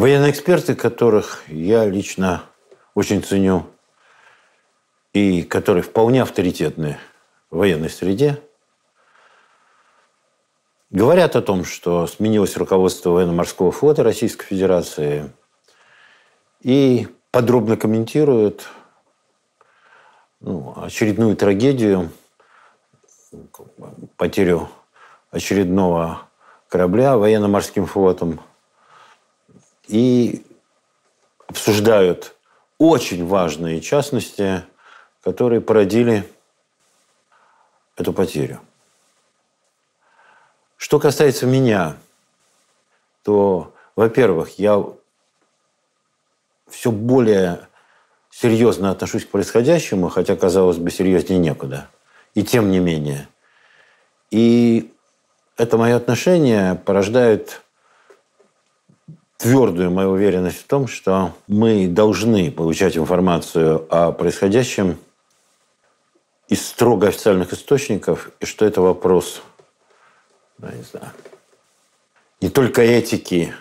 Военные эксперты, которых я лично очень ценю, и которые вполне авторитетны в военной среде, говорят о том, что сменилось руководство военно-морского флота Российской Федерации и подробно комментируют ну, очередную трагедию, потерю очередного корабля военно-морским флотом – и обсуждают очень важные частности, которые породили эту потерю. Что касается меня, то, во-первых, я все более серьезно отношусь к происходящему, хотя, казалось бы, серьезнее некуда. И тем не менее. И это мое отношение порождает твердую мою уверенность в том, что мы должны получать информацию о происходящем из строго официальных источников, и что это вопрос, да, ну, не знаю, не только этики,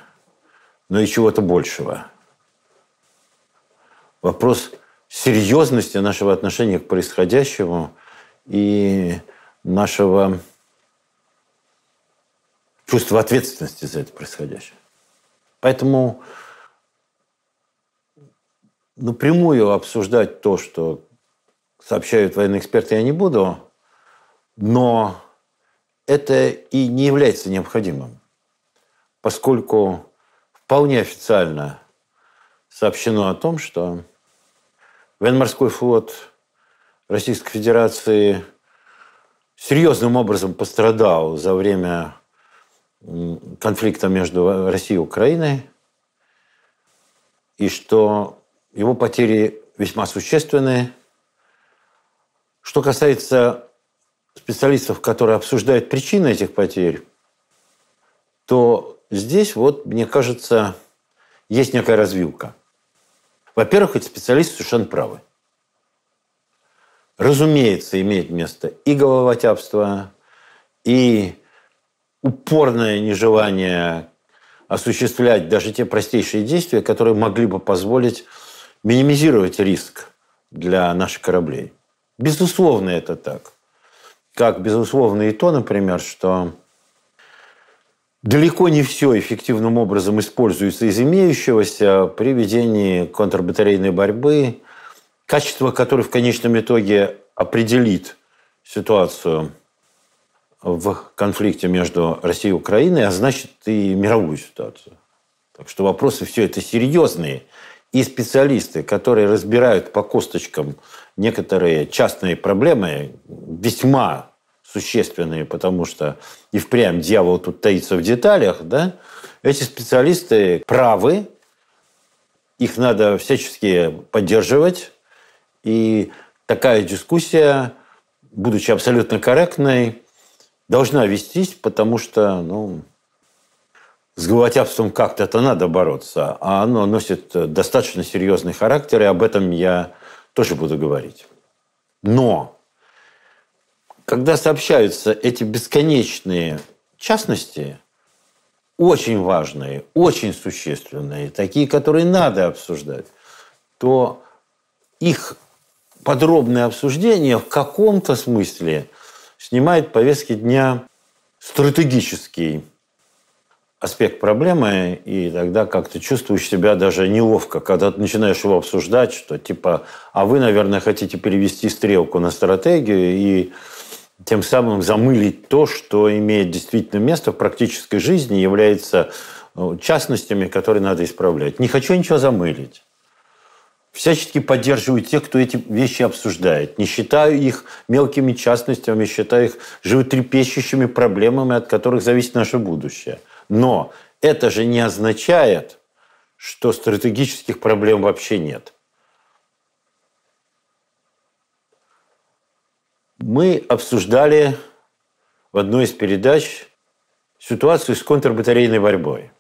но и чего-то большего. Вопрос серьезности нашего отношения к происходящему и нашего чувства ответственности за это происходящее. Поэтому напрямую обсуждать то, что сообщают военные эксперты, я не буду, но это и не является необходимым, поскольку вполне официально сообщено о том, что военно-морской флот Российской Федерации серьезным образом пострадал за время конфликта между Россией и Украиной, и что его потери весьма существенные. Что касается специалистов, которые обсуждают причины этих потерь, то здесь, вот, мне кажется, есть некая развилка. Во-первых, эти специалисты совершенно правы. Разумеется, имеет место и головотяпство, и упорное нежелание осуществлять даже те простейшие действия, которые могли бы позволить минимизировать риск для наших кораблей. Безусловно, это так. Как безусловно и то, например, что далеко не все эффективным образом используется из имеющегося при ведении контрбатарейной борьбы, качество которой в конечном итоге определит ситуацию в конфликте между Россией и Украиной, а значит и мировую ситуацию. Так что вопросы все это серьезные. И специалисты, которые разбирают по косточкам некоторые частные проблемы, весьма существенные, потому что и впрямь дьявол тут таится в деталях, да, эти специалисты правы, их надо всячески поддерживать, и такая дискуссия, будучи абсолютно корректной, должна вестись, потому что, ну, с головотяпством как-то это надо бороться, а оно носит достаточно серьезный характер, и об этом я тоже буду говорить. Но когда сообщаются эти бесконечные частности, очень важные, очень существенные, такие, которые надо обсуждать, то их подробное обсуждение в каком-то смысле – снимает повестки дня стратегический аспект проблемы, и тогда как-то чувствуешь себя даже неловко, когда ты начинаешь его обсуждать, что типа, а вы, наверное, хотите перевести стрелку на стратегию и тем самым замылить то, что имеет действительно место в практической жизни, является э, частностями, которые надо исправлять. Не хочу ничего замылить всячески поддерживаю тех, кто эти вещи обсуждает. Не считаю их мелкими частностями, считаю их животрепещущими проблемами, от которых зависит наше будущее. Но это же не означает, что стратегических проблем вообще нет. Мы обсуждали в одной из передач ситуацию с контрбатарейной борьбой.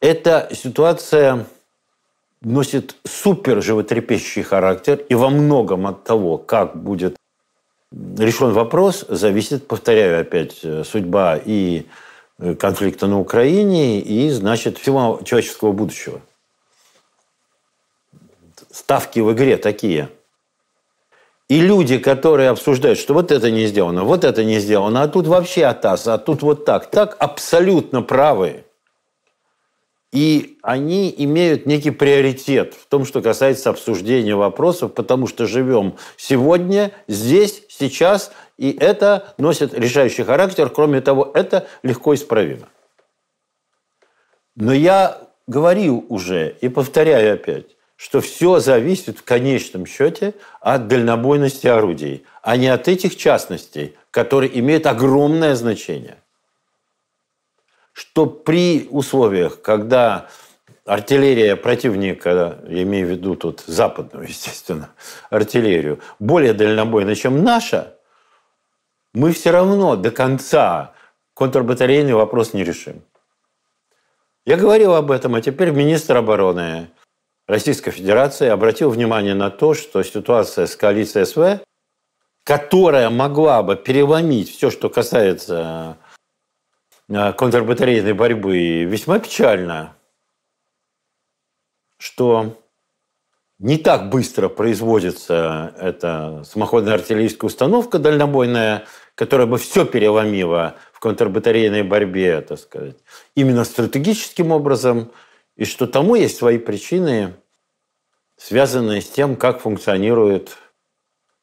Это ситуация носит супер животрепещущий характер, и во многом от того, как будет решен вопрос, зависит, повторяю опять, э, судьба и э, конфликта на Украине, и, значит, всего человеческого будущего. Ставки в игре такие. И люди, которые обсуждают, что вот это не сделано, вот это не сделано, а тут вообще атас, а тут вот так, так абсолютно правые. И они имеют некий приоритет в том, что касается обсуждения вопросов, потому что живем сегодня, здесь, сейчас, и это носит решающий характер. Кроме того, это легко исправимо. Но я говорил уже и повторяю опять, что все зависит в конечном счете от дальнобойности орудий, а не от этих частностей, которые имеют огромное значение что при условиях, когда артиллерия противника, я имею в виду тут западную, естественно, артиллерию, более дальнобойна, чем наша, мы все равно до конца контрбатарейный вопрос не решим. Я говорил об этом, а теперь министр обороны Российской Федерации обратил внимание на то, что ситуация с коалицией СВ, которая могла бы переломить все, что касается Э, контрбатарейной борьбы. весьма печально, что не так быстро производится эта самоходная артиллерийская установка дальнобойная, которая бы все переломила в контрбатарейной борьбе, так сказать, именно стратегическим образом, и что тому есть свои причины, связанные с тем, как функционирует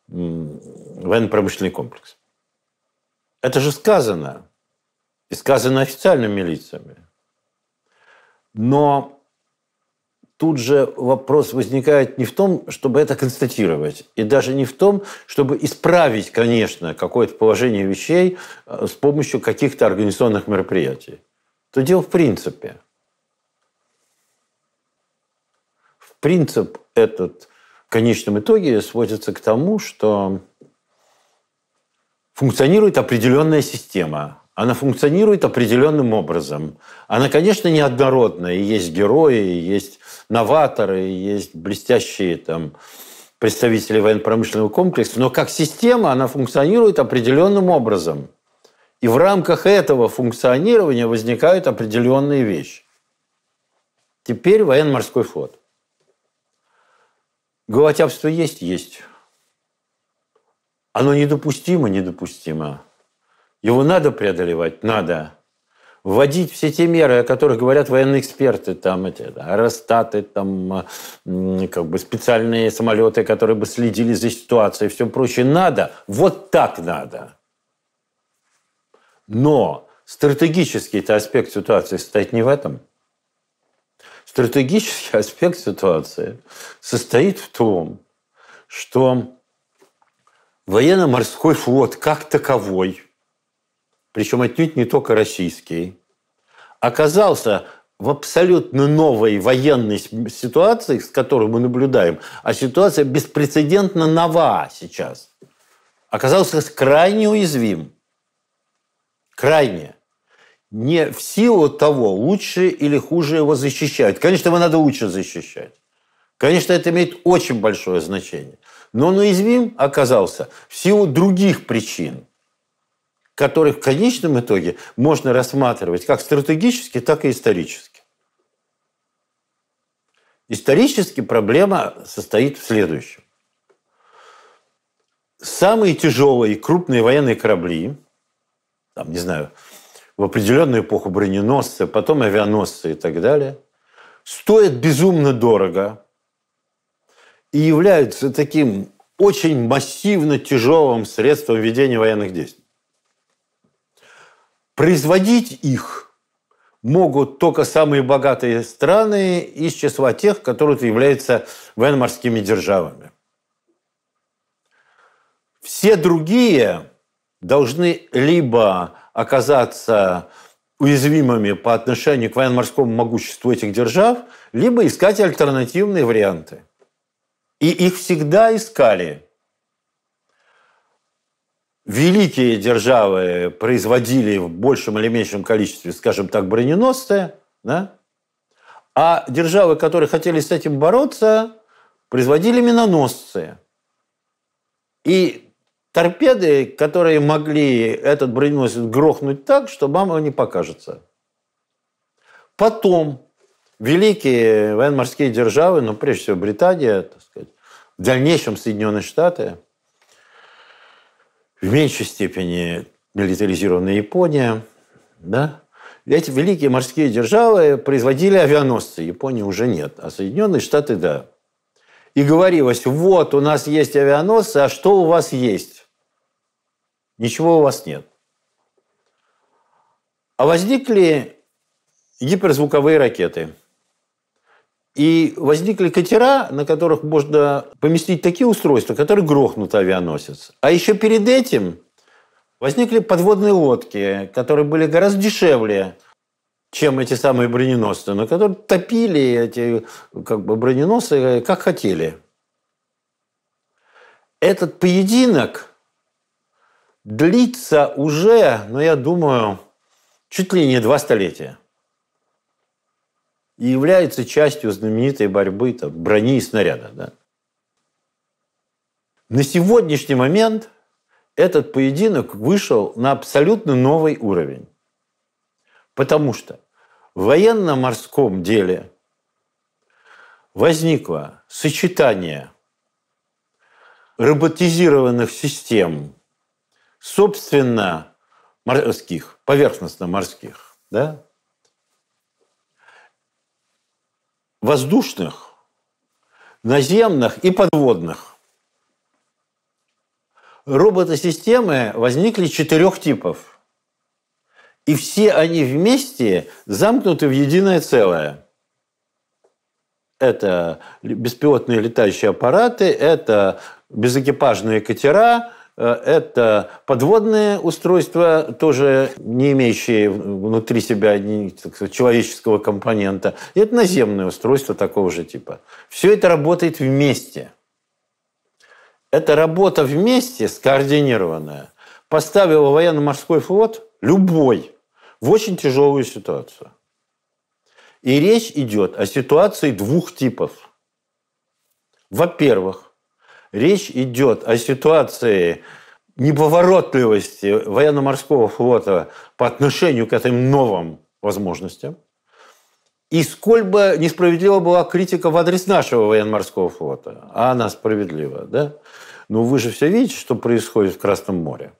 военно-промышленный комплекс. Это же сказано и сказано официальными лицами. Но тут же вопрос возникает не в том, чтобы это констатировать, и даже не в том, чтобы исправить, конечно, какое-то положение вещей э, с помощью каких-то организационных мероприятий. То дело в принципе. В принцип этот в конечном итоге сводится к тому, что функционирует определенная система, она функционирует определенным образом. Она, конечно, неоднородная. И есть герои, и есть новаторы, и есть блестящие там, представители военно-промышленного комплекса, но как система она функционирует определенным образом. И в рамках этого функционирования возникают определенные вещи. Теперь военно-морской флот. Головотяпство есть? Есть. Оно недопустимо, недопустимо. Его надо преодолевать? Надо. Вводить все те меры, о которых говорят военные эксперты, там эти аэростаты, там э, как бы специальные самолеты, которые бы следили за ситуацией, все прочее, надо. Вот так надо. Но стратегический аспект ситуации состоит не в этом. Стратегический аспект ситуации состоит в том, что военно-морской флот как таковой – причем отнюдь не только российский, оказался в абсолютно новой военной ситуации, с которой мы наблюдаем, а ситуация беспрецедентно нова сейчас, оказался крайне уязвим. Крайне. Не в силу того, лучше или хуже его защищать. Конечно, его надо лучше защищать. Конечно, это имеет очень большое значение. Но он уязвим оказался в силу других причин – которых в конечном итоге можно рассматривать как стратегически, так и исторически. Исторически проблема состоит в следующем. Самые тяжелые и крупные военные корабли, там, не знаю, в определенную эпоху броненосцы, потом авианосцы и так далее, стоят безумно дорого и являются таким очень массивно тяжелым средством ведения военных действий производить их могут только самые богатые страны из числа тех, которые являются венморскими державами. Все другие должны либо оказаться уязвимыми по отношению к военно-морскому могуществу этих держав, либо искать альтернативные варианты. И их всегда искали – великие державы производили в большем или меньшем количестве, скажем так, броненосцы, да? а державы, которые хотели с этим бороться, производили миноносцы. И торпеды, которые могли этот броненосец грохнуть так, что мама не покажется. Потом великие военно-морские державы, ну, прежде всего Британия, так сказать, в дальнейшем Соединенные Штаты – в меньшей степени милитаризированная Япония. Да? Эти великие морские державы производили авианосцы. Японии уже нет, а Соединенные Штаты – да. И говорилось, вот у нас есть авианосцы, а что у вас есть? Ничего у вас нет. А возникли гиперзвуковые ракеты – и возникли катера, на которых можно поместить такие устройства, которые грохнут авианосец. А еще перед этим возникли подводные лодки, которые были гораздо дешевле, чем эти самые броненосцы, но которые топили эти как бы, броненосцы э, как хотели. Этот поединок длится уже, ну, я думаю, чуть ли не два столетия и является частью знаменитой борьбы там, брони и снаряда. Да? На сегодняшний момент этот поединок вышел на абсолютно новый уровень. Потому что в военно-морском деле возникло сочетание роботизированных систем, собственно, морских, поверхностно-морских, да, воздушных, наземных и подводных. роботосистемы возникли четырех типов. И все они вместе замкнуты в единое целое. Это беспилотные летающие аппараты, это безэкипажные катера, Э, это подводные устройства, тоже не имеющие внутри себя сказать, человеческого компонента. И это наземные устройства такого же типа. Все это работает вместе. Эта работа вместе, скоординированная, поставила военно-морской флот, любой, в очень тяжелую ситуацию. И речь идет о ситуации двух типов. Во-первых, Речь идет о ситуации неповоротливости военно-морского флота по отношению к этим новым возможностям. И сколь бы несправедлива была критика в адрес нашего военно-морского флота, а она справедлива, да? Но ну, вы же все видите, что происходит в Красном море.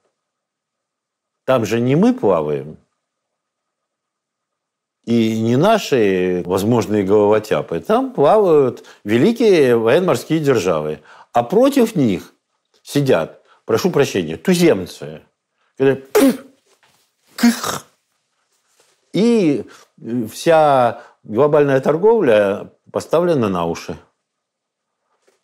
Там же не мы плаваем, и не наши возможные головотяпы. Там плавают великие военно-морские державы. А против них сидят, прошу прощения, туземцы. и вся глобальная торговля поставлена на уши.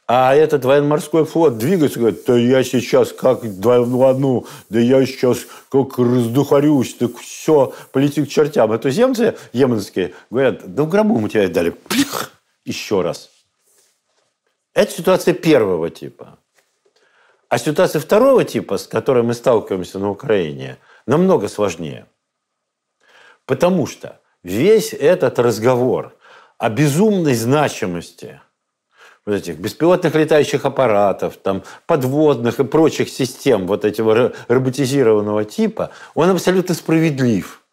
А этот военно-морской флот двигается, говорит, да я сейчас как двойну, да я сейчас как раздухарюсь, так все, полети к чертям. А туземцы еманские, говорят, да в гробу мы тебя дали. Плих! Еще раз. Это ситуация первого типа. А ситуация второго типа, с которой мы сталкиваемся на Украине, намного сложнее. Потому что весь этот разговор о безумной значимости вот этих беспилотных летающих аппаратов, там, подводных и прочих систем вот этого роботизированного типа, он абсолютно справедлив.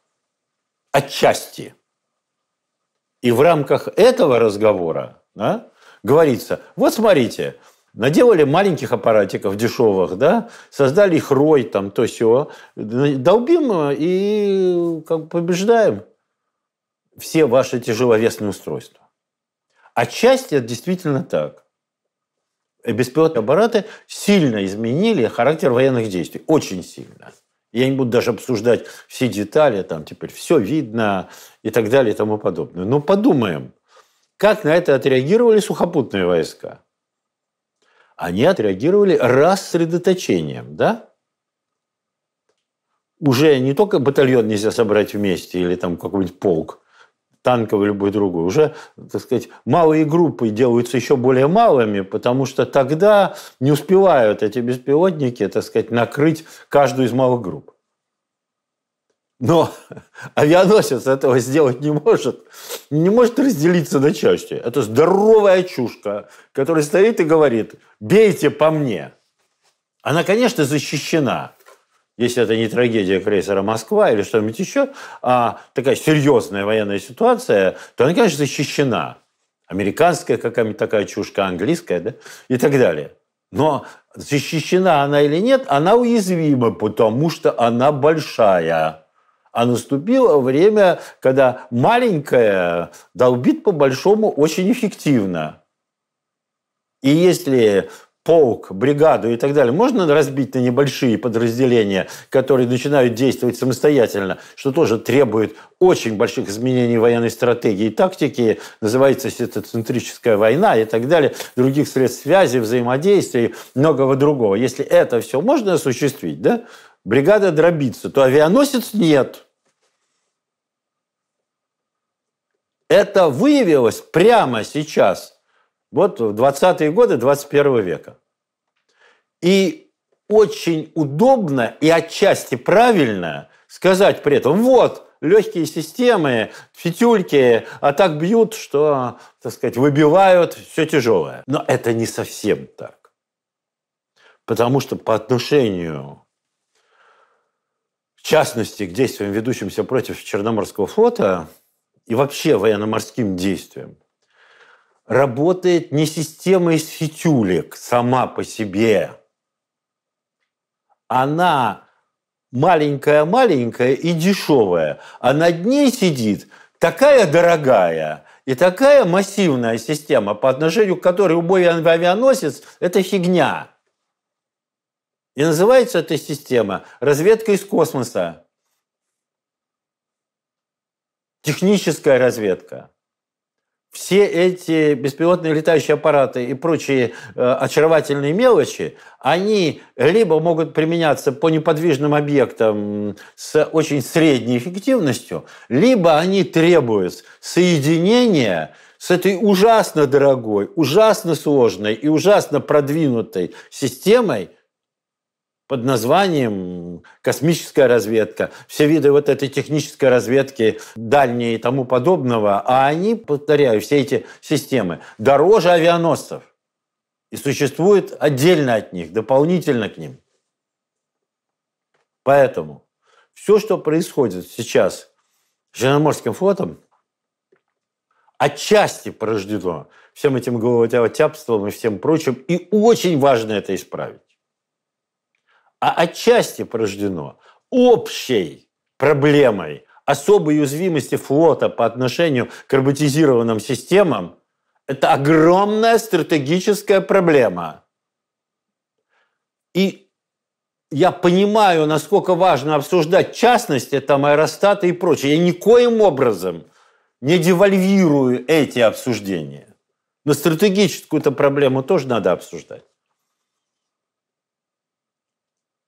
Отчасти. И в рамках этого разговора да, говорится, вот смотрите, Наделали маленьких аппаратиков дешевых, да, создали их рой, там, то все, долбим э, и как побеждаем все ваши тяжеловесные устройства. Отчасти это действительно так. Беспилотные аппараты сильно изменили характер военных действий. Очень сильно. Я не буду даже обсуждать все детали, там теперь все видно и так далее и тому подобное. Но подумаем – как на это отреагировали сухопутные войска? Они отреагировали рассредоточением, да? Уже не только батальон нельзя собрать вместе или там какой-нибудь полк, танковый любой другой. Уже, так сказать, малые группы делаются еще более малыми, потому что тогда не успевают эти беспилотники, так сказать, накрыть каждую из малых групп. Но авианосец этого сделать не может. Не может разделиться на части. Это здоровая чушка, которая стоит и говорит, бейте по мне. Она, конечно, защищена. Если это не трагедия крейсера «Москва» или что-нибудь еще, а такая серьезная военная ситуация, то она, конечно, защищена. Американская какая-нибудь такая чушка, английская да? и так далее. Но защищена она или нет, она уязвима, потому что она большая. А наступило время, когда маленькое долбит по-большому очень эффективно. И если полк, бригаду и так далее можно разбить на небольшие подразделения, которые начинают действовать самостоятельно, что тоже требует очень больших изменений военной стратегии и тактики, называется это центрическая война и так далее, других средств связи, взаимодействий, многого другого. Если это все можно осуществить, да, бригада дробится, то авианосец нет. Это выявилось прямо сейчас, вот в 20-е годы 21 века. И очень удобно и отчасти правильно сказать при этом, вот, легкие системы, фитюльки, а так бьют, что, так сказать, выбивают все тяжелое. Но это не совсем так. Потому что по отношению в частности, к действиям, ведущимся против Черноморского флота и вообще военно-морским действиям, работает не система из фитюлек сама по себе. Она маленькая-маленькая и дешевая, а над ней сидит такая дорогая и такая массивная система, по отношению к которой любой авианосец – это фигня. И называется эта система разведка из космоса. Техническая разведка. Все эти беспилотные летающие аппараты и прочие э, очаровательные мелочи, они либо могут применяться по неподвижным объектам с очень средней эффективностью, либо они требуют соединения с этой ужасно дорогой, ужасно сложной и ужасно продвинутой системой – под названием космическая разведка, все виды вот этой технической разведки, дальние и тому подобного, а они, повторяю, все эти системы дороже авианосцев и существует отдельно от них, дополнительно к ним. Поэтому все, что происходит сейчас с Черноморским флотом, отчасти порождено всем этим головотяпством и всем прочим, и очень важно это исправить а отчасти порождено общей проблемой особой уязвимости флота по отношению к роботизированным системам – это огромная стратегическая проблема. И я понимаю, насколько важно обсуждать частности, там, аэростаты и прочее. Я никоим образом не девальвирую эти обсуждения. Но стратегическую эту проблему тоже надо обсуждать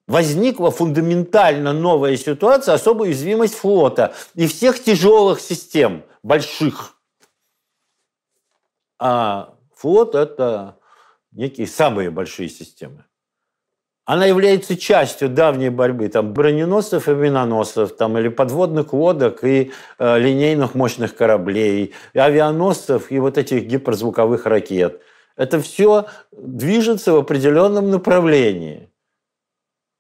возникла фундаментально новая ситуация, особая уязвимость флота и всех тяжелых систем, больших. А флот – это некие самые большие системы. Она является частью давней борьбы там, броненосцев и миноносцев, там, или подводных лодок и э, линейных мощных кораблей, и авианосцев и вот этих гиперзвуковых ракет. Это все движется в определенном направлении –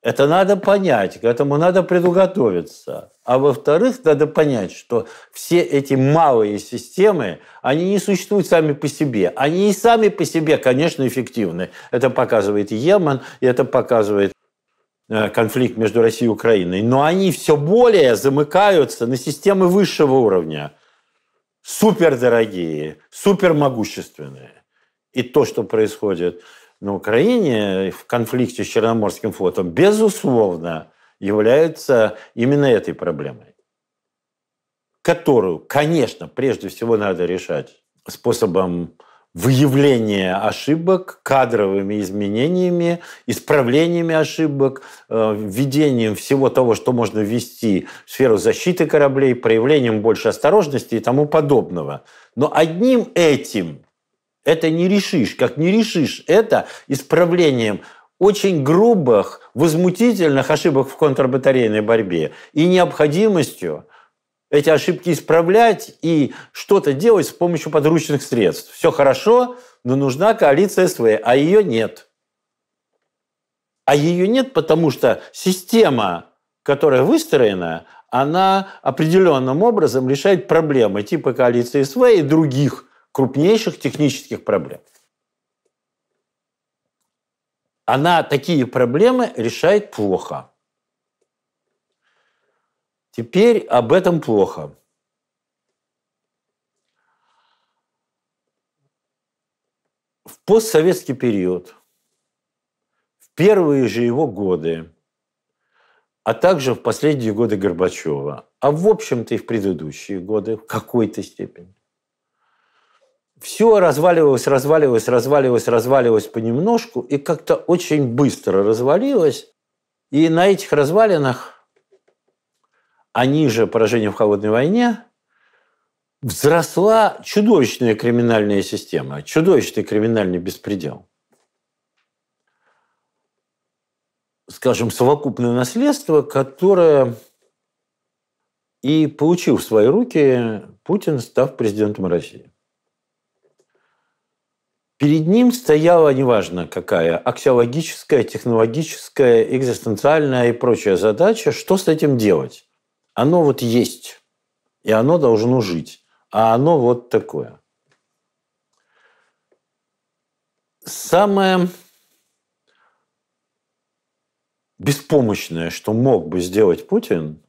это надо понять, к этому надо предуготовиться. А во-вторых, надо понять, что все эти малые системы, они не существуют сами по себе. Они и сами по себе, конечно, эффективны. Это показывает Йемен, и это показывает э, конфликт между Россией и Украиной. Но они все более замыкаются на системы высшего уровня. Супердорогие, супермогущественные. И то, что происходит на Украине в конфликте с Черноморским флотом, безусловно, являются именно этой проблемой, которую, конечно, прежде всего надо решать способом выявления ошибок, кадровыми изменениями, исправлениями ошибок, э, введением всего того, что можно ввести в сферу защиты кораблей, проявлением больше осторожности и тому подобного. Но одним этим это не решишь. Как не решишь это исправлением очень грубых, возмутительных ошибок в контрбатарейной борьбе и необходимостью эти ошибки исправлять и что-то делать с помощью подручных средств. Все хорошо, но нужна коалиция СВ, а ее нет. А ее нет, потому что система, которая выстроена, она определенным образом решает проблемы типа коалиции СВ и других – крупнейших технических проблем. Она такие проблемы решает плохо. Теперь об этом плохо. В постсоветский период, в первые же его годы, а также в последние годы Горбачева, а в общем-то и в предыдущие годы в какой-то степени, все разваливалось, разваливалось, разваливалось, разваливалось понемножку, и как-то очень быстро развалилось. И на этих развалинах, они же поражение в холодной войне, взросла чудовищная криминальная система, чудовищный криминальный беспредел. Скажем, совокупное наследство, которое и получил в свои руки Путин, став президентом России. Перед ним стояла, неважно какая, аксиологическая, технологическая, экзистенциальная и прочая задача, что с этим делать. Оно вот есть, и оно должно жить, а оно вот такое. Самое беспомощное, что мог бы сделать Путин,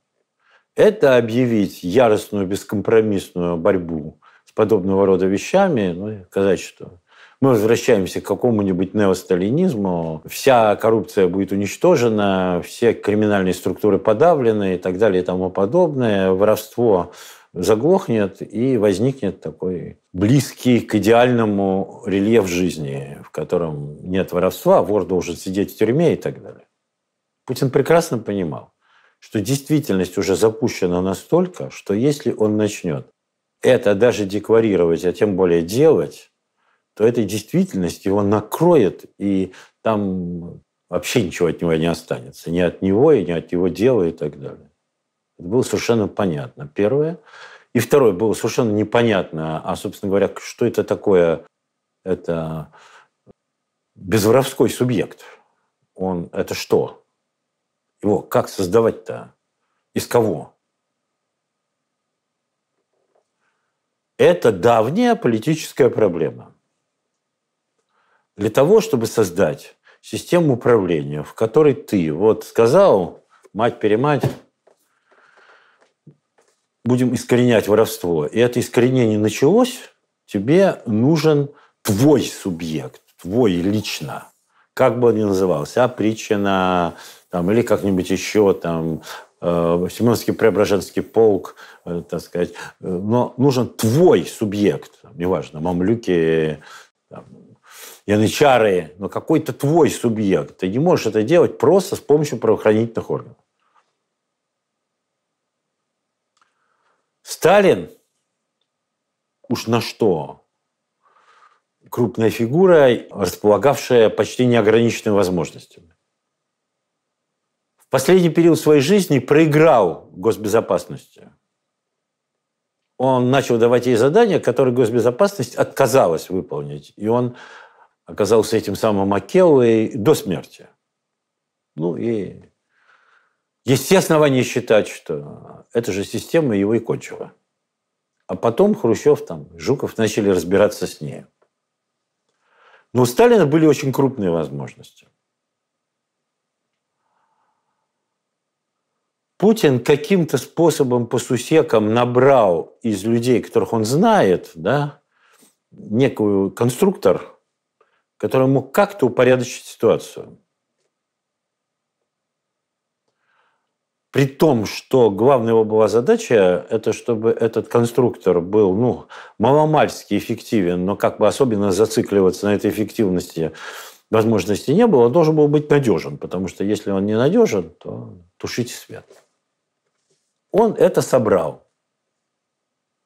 это объявить яростную, бескомпромиссную борьбу с подобного рода вещами, ну сказать, что мы возвращаемся к какому-нибудь неосталинизму, вся коррупция будет уничтожена, все криминальные структуры подавлены и так далее и тому подобное, воровство заглохнет и возникнет такой близкий к идеальному рельеф жизни, в котором нет воровства, вор должен сидеть в тюрьме и так далее. Путин прекрасно понимал, что действительность уже запущена настолько, что если он начнет это даже декларировать, а тем более делать, то этой действительность его накроет, и там вообще ничего от него не останется. Ни от него, и ни от его дела и так далее. Это было совершенно понятно. Первое. И второе было совершенно непонятно. А, собственно говоря, что это такое? Это безворовской субъект. Он это что? Его как создавать-то? Из кого? Это давняя политическая проблема. Для того, чтобы создать систему управления, в которой ты вот сказал, мать-перемать, будем искоренять воровство, и это искоренение началось, тебе нужен твой субъект, твой лично, как бы он ни назывался, а причина, там, или как-нибудь еще, там, э, Семеновский Преображенский полк, э, так сказать, э, но нужен твой субъект, неважно, мамлюки, там, янычары, но «Ну, какой-то твой субъект. Ты не можешь это делать просто с помощью правоохранительных органов. Сталин уж на что крупная фигура, располагавшая почти неограниченными возможностями. В последний период своей жизни проиграл госбезопасности. Он начал давать ей задания, которые госбезопасность отказалась выполнить. И он оказался этим самым Акеллой до смерти. Ну и есть все основания считать, что эта же система его и кончила. А потом Хрущев, там, Жуков начали разбираться с ней. Но у Сталина были очень крупные возможности. Путин каким-то способом по сусекам набрал из людей, которых он знает, да, некую конструктор – который мог как-то упорядочить ситуацию. При том, что главная его была задача, это чтобы этот конструктор был ну, маломальски эффективен, но как бы особенно зацикливаться на этой эффективности возможности не было, должен был быть надежен, потому что если он не надежен, то тушите свет. Он это собрал.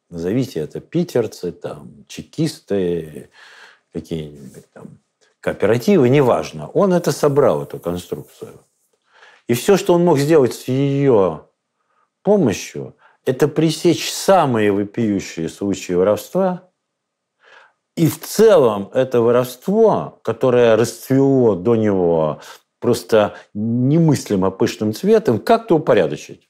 Назовите это питерцы, там, чекисты, какие-нибудь там Кооперативы, неважно. Он это собрал, эту конструкцию. И все, что он мог сделать с ее помощью, это пресечь самые выпиющие случаи воровства. И в целом это воровство, которое расцвело до него просто немыслимо пышным цветом, как-то упорядочить.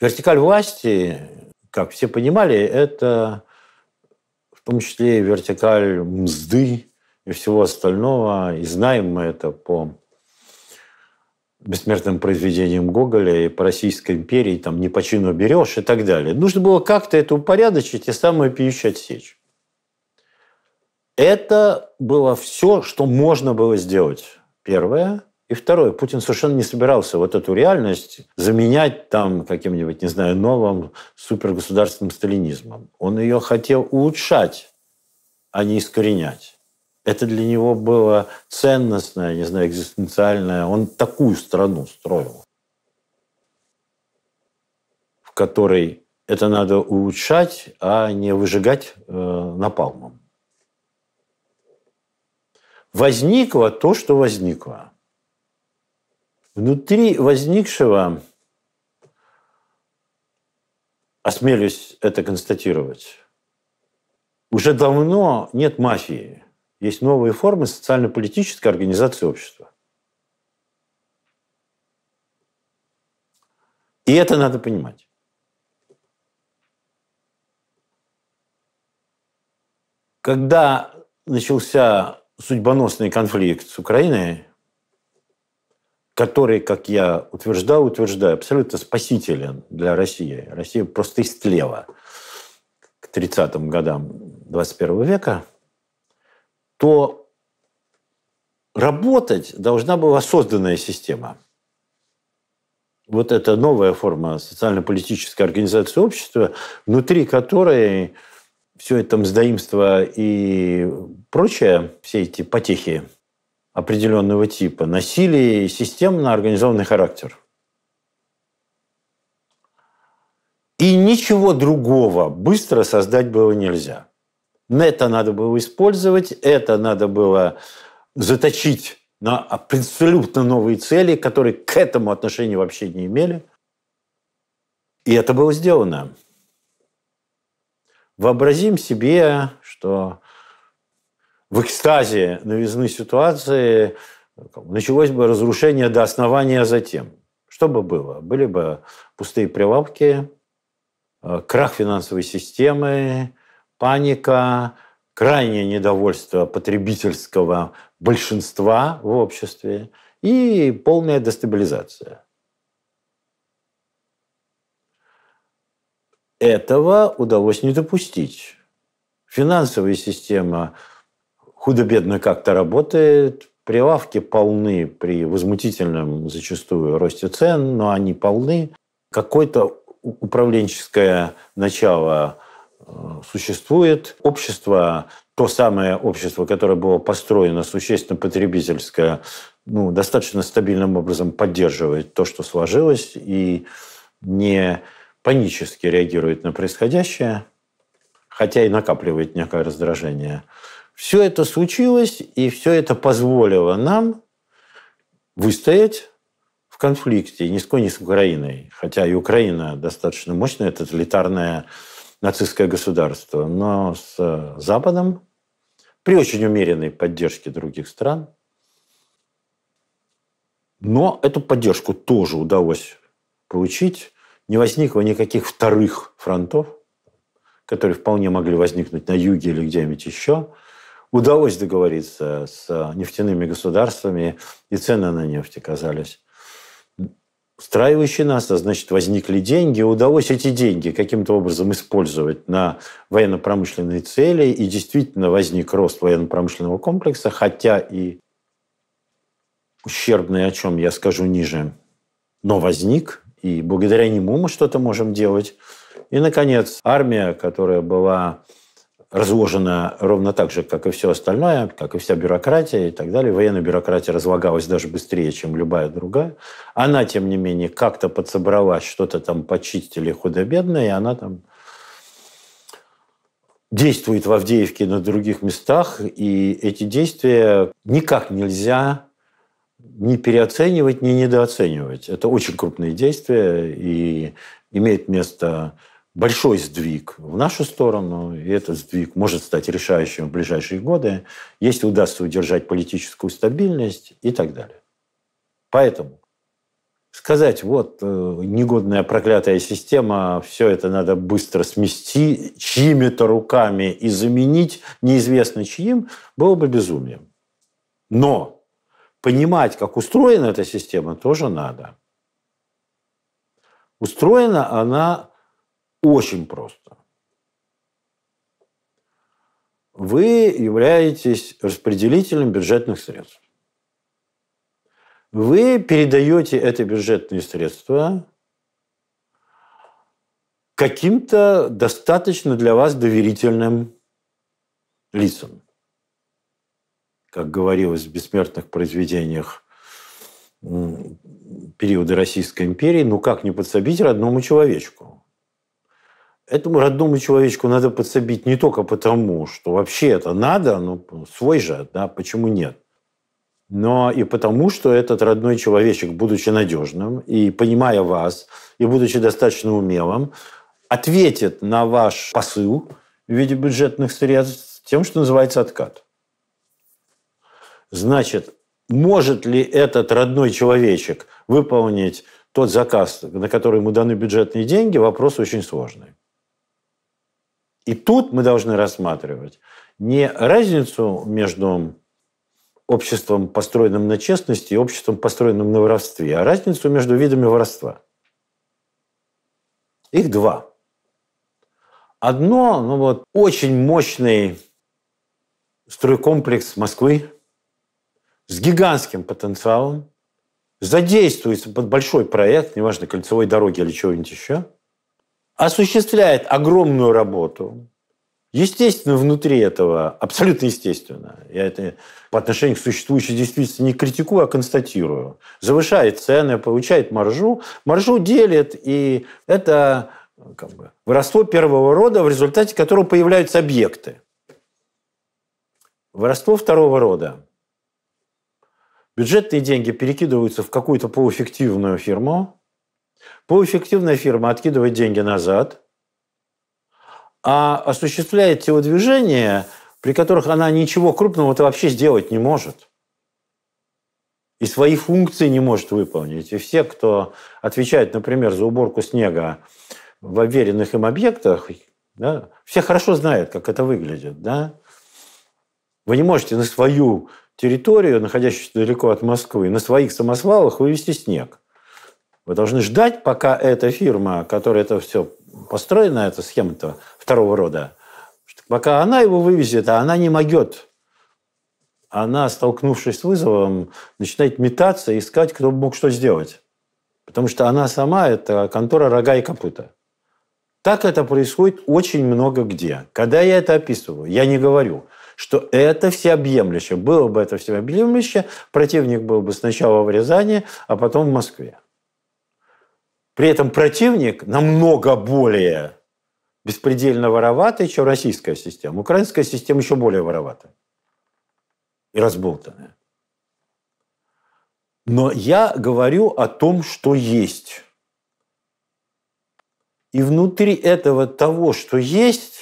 Вертикаль власти, как все понимали, это в том числе и вертикаль мзды и всего остального. И знаем мы это по бессмертным произведениям Гоголя и по Российской империи, там не по чину берешь и так далее. Нужно было как-то это упорядочить и самую пиющую отсечь. Это было все, что можно было сделать. Первое – и второе, Путин совершенно не собирался вот эту реальность заменять там каким-нибудь, не знаю, новым супергосударственным сталинизмом. Он ее хотел улучшать, а не искоренять. Это для него было ценностное, не знаю, экзистенциальное. Он такую страну строил, в которой это надо улучшать, а не выжигать э, напалмом. Возникло то, что возникло – Внутри возникшего, осмелюсь это констатировать, уже давно нет мафии. Есть новые формы социально-политической организации общества. И это надо понимать. Когда начался судьбоносный конфликт с Украиной, который, как я утверждаю, утверждаю, абсолютно спасителен для России. Россия просто истлела к 30-м годам 21 века, то работать должна была созданная система. Вот эта новая форма социально-политической организации общества, внутри которой все это мздоимство и прочее, все эти потехи определенного типа. Насилие и системно организованный характер. И ничего другого быстро создать было нельзя. Это надо было использовать, это надо было заточить на абсолютно новые цели, которые к этому отношения вообще не имели. И это было сделано. Вообразим себе, что в экстазе новизны ситуации началось бы разрушение до основания затем. Что бы было? Были бы пустые прилавки, э, крах финансовой системы, паника, крайнее недовольство потребительского большинства в обществе и полная дестабилизация. Этого удалось не допустить. Финансовая система худо-бедно как-то работает, прилавки полны при возмутительном зачастую росте цен, но они полны. Какое-то управленческое начало э, существует. Общество, то самое общество, которое было построено существенно потребительское, ну, достаточно стабильным образом поддерживает то, что сложилось, и не панически реагирует на происходящее, хотя и накапливает некое раздражение – все это случилось, и все это позволило нам выстоять в конфликте, не с кой, ни с Украиной. Хотя и Украина достаточно мощное тоталитарное нацистское государство, но с э, Западом при очень умеренной поддержке других стран. Но эту поддержку тоже удалось получить. Не возникло никаких вторых фронтов, которые вполне могли возникнуть на юге или где-нибудь еще удалось договориться с э, нефтяными государствами, и цены на нефть оказались устраивающие нас, а значит, возникли деньги, удалось эти деньги каким-то образом использовать на военно-промышленные цели, и действительно возник рост военно-промышленного комплекса, хотя и ущербный, о чем я скажу ниже, но возник, и благодаря нему мы что-то можем делать. И, наконец, армия, которая была разложена ровно так же, как и все остальное, как и вся бюрократия и так далее. Военная бюрократия разлагалась даже быстрее, чем любая другая. Она, тем не менее, как-то подсобрала что-то там почистили худо-бедно, и она там действует в Авдеевке на других местах, и эти действия никак нельзя не переоценивать, не недооценивать. Это очень крупные действия, и имеет место большой сдвиг в нашу сторону, и этот сдвиг может стать решающим в ближайшие годы, если удастся удержать политическую стабильность и так далее. Поэтому сказать, вот, э, негодная проклятая система, все это надо быстро смести чьими-то руками и заменить неизвестно чьим, было бы безумием. Но понимать, как устроена эта система, тоже надо. Устроена она очень просто. Вы являетесь распределителем бюджетных средств. Вы передаете это бюджетные средства каким-то достаточно для вас доверительным лицам. Как говорилось в бессмертных произведениях периода Российской империи, ну как не подсобить родному человечку? Этому родному человечку надо подсобить не только потому, что вообще это надо, ну, свой же, да, почему нет? но и потому, что этот родной человечек, будучи надежным и понимая вас, и будучи достаточно умелым, ответит на ваш посыл в виде бюджетных средств тем, что называется откат. Значит, может ли этот родной человечек выполнить тот заказ, на который ему даны бюджетные деньги, вопрос очень сложный. И тут мы должны рассматривать не разницу между обществом, построенным на честности, и обществом, построенным на воровстве, а разницу между видами воровства. Их два. Одно, ну вот, очень мощный стройкомплекс Москвы с гигантским потенциалом, задействуется под большой проект, неважно, кольцевой дороги или чего-нибудь еще – осуществляет огромную работу. Естественно, внутри этого, абсолютно естественно, я это по отношению к существующей действительности не критикую, а констатирую, завышает цены, получает маржу, маржу делит, и это ну, как бы, воровство первого рода, в результате которого появляются объекты. Воровство второго рода. Бюджетные деньги перекидываются в какую-то полуэффективную фирму, поэффективная фирма откидывает деньги назад, а осуществляет движения, при которых она ничего крупного-то вообще сделать не может. И свои функции не может выполнить. И все, кто отвечает, например, за уборку снега в обверенных им объектах, да, все хорошо знают, как это выглядит. Да? Вы не можете на свою территорию, находящуюся далеко от Москвы, на своих самосвалах вывести снег. Вы должны ждать, пока эта фирма, которая это все построена, эта схема-то второго рода, пока она его вывезет, а она не могет. Она, столкнувшись с вызовом, начинает метаться, искать, кто мог что сделать. Потому что она сама – это контора рога и капута. Так это происходит очень много где. Когда я это описываю, я не говорю, что это всеобъемлюще. Было бы это всеобъемлюще, противник был бы сначала в Рязани, а потом в Москве. При этом противник намного более беспредельно вороватый, чем российская система. Украинская система еще более воровата и разболтанная. Но я говорю о том, что есть. И внутри этого того, что есть,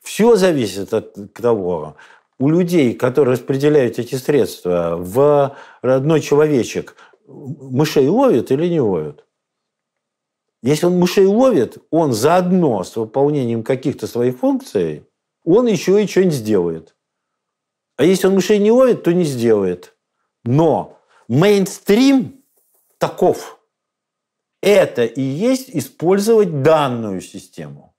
все зависит от того, у людей, которые распределяют эти средства в родной человечек, мышей ловит или не ловит? Если он мышей ловит, он заодно с выполнением каких-то своих функций, он еще и что-нибудь сделает. А если он мышей не ловит, то не сделает. Но мейнстрим таков. Это и есть использовать данную систему.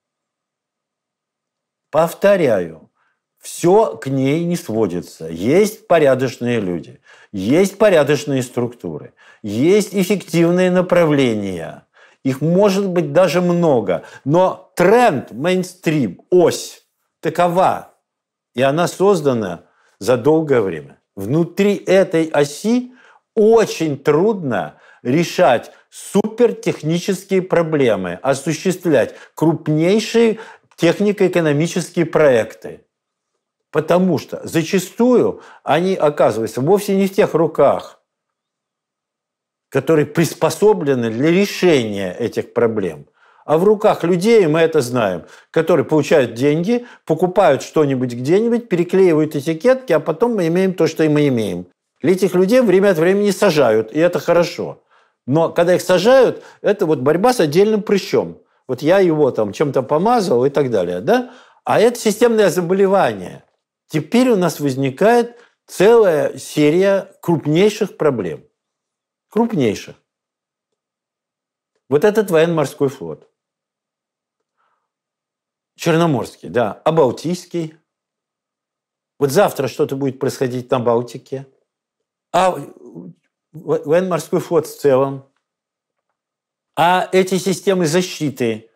Повторяю, все к ней не сводится. Есть порядочные люди – есть порядочные структуры, есть эффективные направления. Их может быть даже много. Но тренд, мейнстрим, ось такова. И она создана за долгое время. Внутри этой оси очень трудно решать супертехнические проблемы, осуществлять крупнейшие технико-экономические проекты. Потому что зачастую они оказываются вовсе не в тех руках, которые приспособлены для решения этих проблем, а в руках людей, мы это знаем, которые получают деньги, покупают что-нибудь где-нибудь, переклеивают этикетки, а потом мы имеем то, что и мы имеем. И этих людей время от времени сажают, и это хорошо. Но когда их сажают, это вот борьба с отдельным прыщом. Вот я его там чем-то помазал и так далее, да? А это системное заболевание – Теперь у нас возникает целая серия крупнейших проблем. Крупнейших. Вот этот военно-морской флот. Черноморский, да. А Балтийский? Вот завтра что-то будет происходить на Балтике. А военно-морской флот в целом. А эти системы защиты.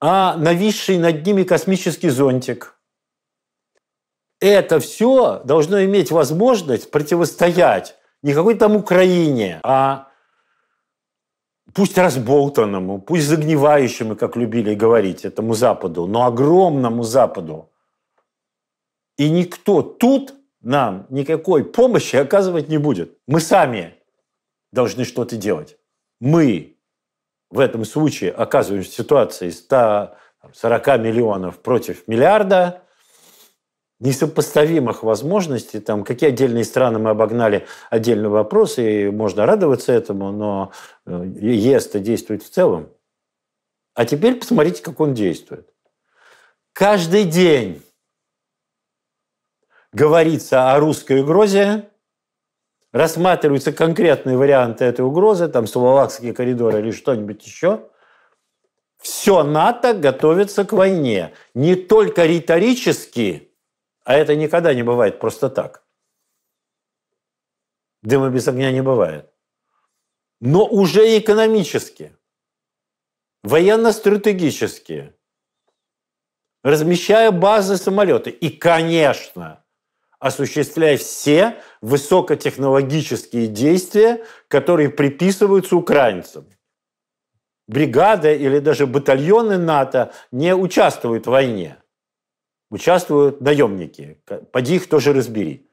А нависший над ними космический зонтик – это все должно иметь возможность противостоять не какой-то там Украине, а пусть разболтанному, пусть загнивающему, как любили говорить, этому Западу, но огромному Западу. И никто тут нам никакой помощи оказывать не будет. Мы сами должны что-то делать. Мы в этом случае оказываемся в ситуации 140 миллионов против миллиарда – несопоставимых возможностей. Там, какие отдельные страны мы обогнали, отдельный вопрос, и можно радоваться этому, но э, ЕС-то действует в целом. А теперь посмотрите, как он действует. Каждый день говорится о русской угрозе, рассматриваются конкретные варианты этой угрозы, там Сувалакские коридоры или что-нибудь еще. Все НАТО готовится к войне. Не только риторически, а это никогда не бывает просто так. Дыма без огня не бывает. Но уже экономически, военно-стратегически, размещая базы самолеты и, конечно, осуществляя все высокотехнологические действия, которые приписываются украинцам бригады или даже батальоны НАТО не участвуют в войне участвуют наемники. Поди их тоже разбери.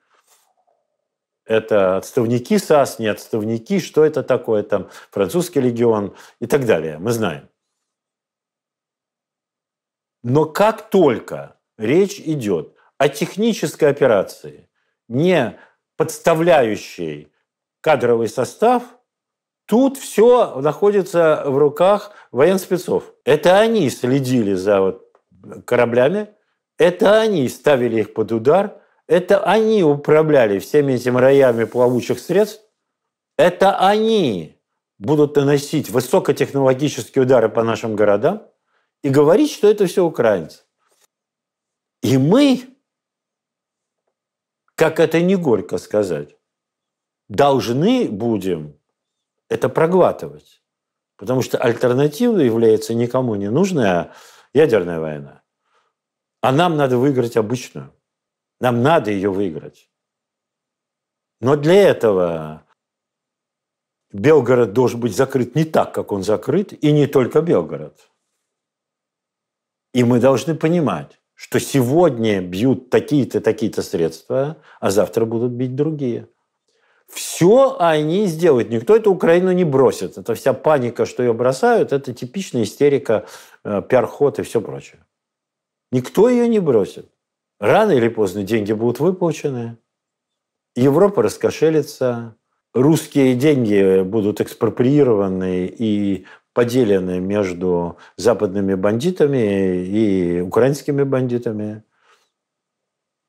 Это отставники САС, не отставники, что это такое, там, французский легион и так далее. Мы знаем. Но как только речь идет о технической операции, не подставляющей кадровый состав, тут все находится в руках военспецов. Это они следили за вот кораблями, это они ставили их под удар, это они управляли всеми этими роями плавучих средств, это они будут наносить высокотехнологические удары по нашим городам и говорить, что это все украинцы. И мы, как это не горько сказать, должны будем это проглатывать. Потому что альтернативой является никому не нужная ядерная война. А нам надо выиграть обычную. Нам надо ее выиграть. Но для этого Белгород должен быть закрыт не так, как он закрыт, и не только Белгород. И мы должны понимать, что сегодня бьют такие-то, такие-то средства, а завтра будут бить другие. Все они сделают. Никто эту Украину не бросит. Это вся паника, что ее бросают, это типичная истерика, э, пиар-ход и все прочее. Никто ее не бросит. Рано или поздно деньги будут выплачены, Европа раскошелится, русские деньги будут экспроприированы и поделены между западными бандитами и украинскими бандитами.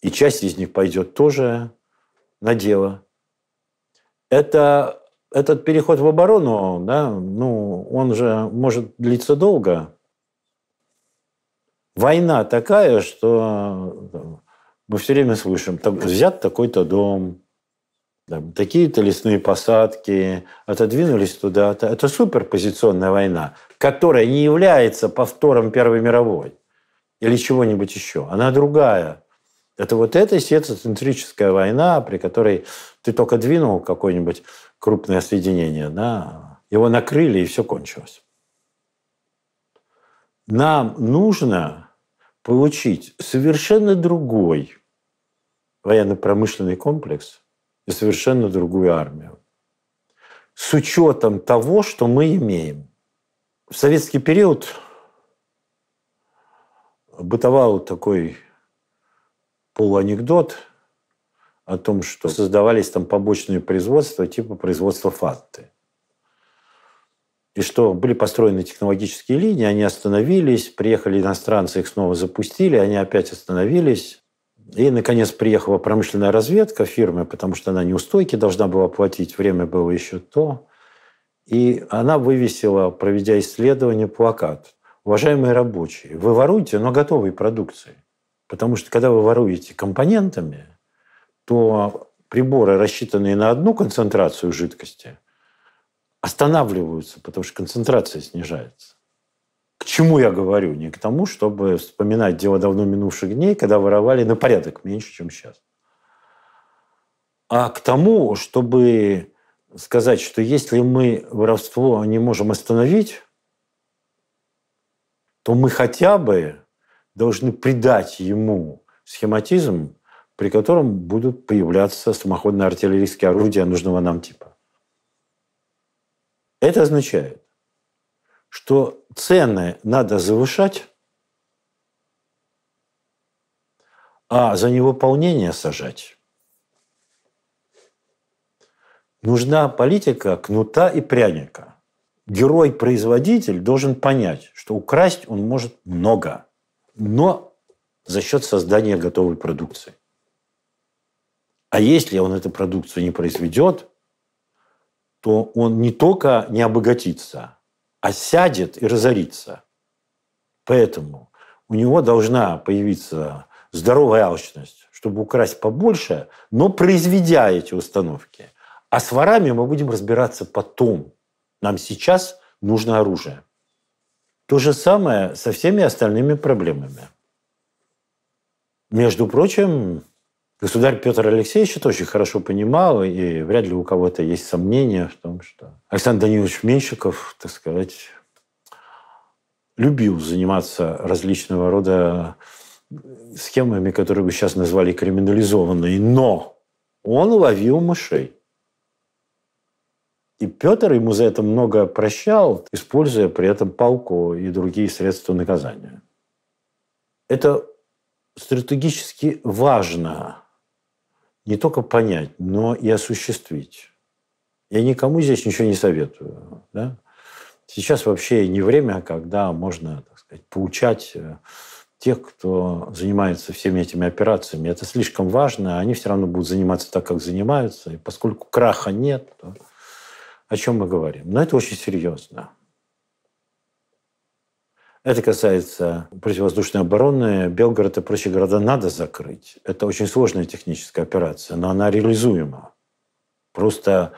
И часть из них пойдет тоже на дело. Это, этот переход в оборону, да, ну, он же может длиться долго война такая, что э, мы все время слышим, так, взят такой-то дом, там, такие-то лесные посадки, отодвинулись туда-то. Это суперпозиционная война, которая не является повтором Первой мировой или чего-нибудь еще. Она другая. Это вот эта сетоцентрическая война, при которой ты только двинул какое-нибудь крупное соединение, да, его накрыли, и все кончилось. Нам нужно получить совершенно другой военно-промышленный комплекс и совершенно другую армию. С учетом того, что мы имеем. В советский период бытовал такой полуанекдот о том, что создавались там побочные производства типа производства фатты и что были построены технологические линии, они остановились, приехали иностранцы, их снова запустили, они опять остановились. И, наконец, приехала промышленная разведка фирмы, потому что она неустойки должна была платить, время было еще то. И она вывесила, проведя исследование, плакат. Уважаемые рабочие, вы воруете, но готовой продукции. Потому что когда вы воруете компонентами, то приборы, рассчитанные на одну концентрацию жидкости – останавливаются, потому что концентрация снижается. К чему я говорю? Не к тому, чтобы вспоминать дело давно минувших дней, когда воровали на порядок меньше, чем сейчас. А к тому, чтобы сказать, что если мы воровство не можем остановить, то мы хотя бы должны придать ему схематизм, при котором будут появляться самоходные артиллерийские орудия нужного нам типа. Это означает, что цены надо завышать, а за невыполнение сажать. Нужна политика кнута и пряника. Герой-производитель должен понять, что украсть он может много, но за счет создания готовой продукции. А если он эту продукцию не произведет, то он не только не обогатится, а сядет и разорится. Поэтому у него должна появиться здоровая алчность, чтобы украсть побольше, но произведя эти установки. А с ворами мы будем разбираться потом. Нам сейчас нужно оружие. То же самое со всеми остальными проблемами. Между прочим, Государь Петр Алексеевич это очень хорошо понимал, и вряд ли у кого-то есть сомнения в том, что Александр Данилович Менщиков, так сказать, любил заниматься различного рода схемами, которые бы сейчас назвали криминализованные, но он ловил мышей. И Петр ему за это много прощал, используя при этом палку и другие средства наказания. Это стратегически важно не только понять, но и осуществить. Я никому здесь ничего не советую. Да? Сейчас вообще не время, когда можно, так сказать, поучать э, тех, кто занимается всеми этими операциями. Это слишком важно, а они все равно будут заниматься так, как занимаются. И поскольку краха нет, то о чем мы говорим? Но это очень серьезно. Это касается противовоздушной обороны. Белгород и прочие города надо закрыть. Это очень сложная техническая операция, но она реализуема. Просто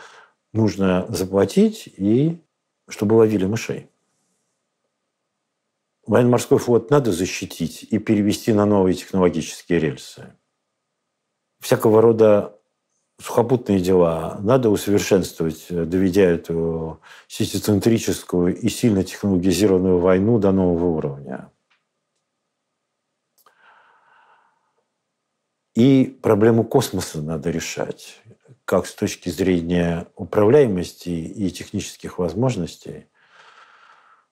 нужно заплатить и чтобы ловили мышей. Военно-морской флот надо защитить и перевести на новые технологические рельсы. Всякого рода сухопутные дела надо усовершенствовать, э, доведя эту сетицентрическую и сильно технологизированную войну до нового уровня. И проблему космоса надо решать, как с точки зрения управляемости и технических возможностей,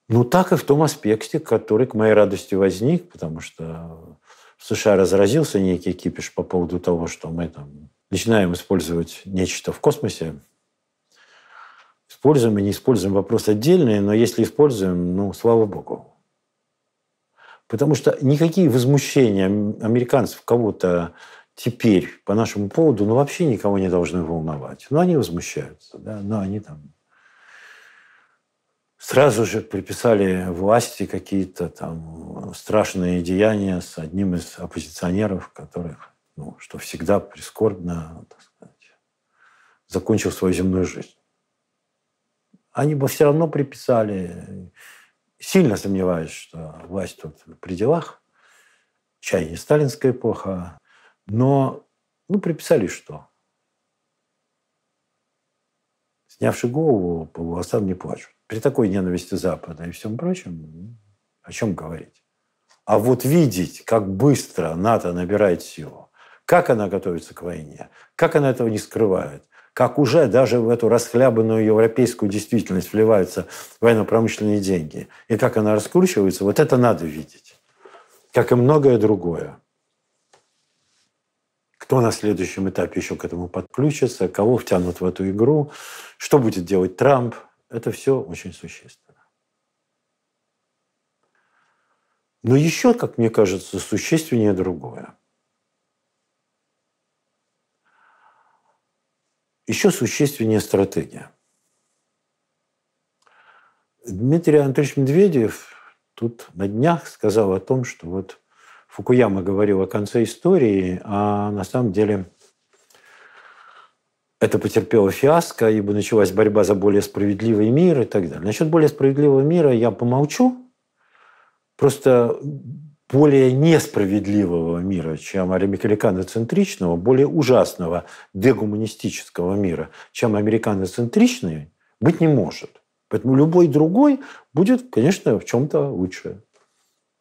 ну так и в том аспекте, который, к моей радости, возник, потому что в США разразился некий кипиш по поводу того, что мы там начинаем использовать нечто в космосе, используем и не используем вопрос отдельный, но если используем, ну, слава богу. Потому что никакие возмущения американцев кого-то теперь по нашему поводу, ну, вообще никого не должны волновать. Но ну, они возмущаются, да, но они там сразу же приписали власти какие-то там страшные деяния с одним из оппозиционеров, которых ну, что всегда прискорбно, так сказать, закончил свою земную жизнь. Они бы все равно приписали, сильно сомневаюсь, что власть тут при делах, чай не сталинская эпоха, но ну, приписали что? Снявши голову, по волосам не плачут. При такой ненависти Запада и всем прочем, ну, о чем говорить? А вот видеть, как быстро НАТО набирает силу, как она готовится к войне, как она этого не скрывает, как уже даже в эту расхлябанную европейскую действительность вливаются военно-промышленные деньги, и как она раскручивается, вот это надо видеть, как и многое другое. Кто на следующем этапе еще к этому подключится, кого втянут в эту игру, что будет делать Трамп, это все очень существенно. Но еще, как мне кажется, существеннее другое – Еще существеннее стратегия. Дмитрий Анатольевич Медведев тут на днях сказал о том, что вот Фукуяма говорил о конце истории, а на самом деле это потерпело фиаско, ибо началась борьба за более справедливый мир и так далее. Насчет более справедливого мира я помолчу. Просто более несправедливого мира, чем американоцентричного, более ужасного дегуманистического мира, чем американоцентричный, быть не может. Поэтому любой другой будет, конечно, в чем-то лучше.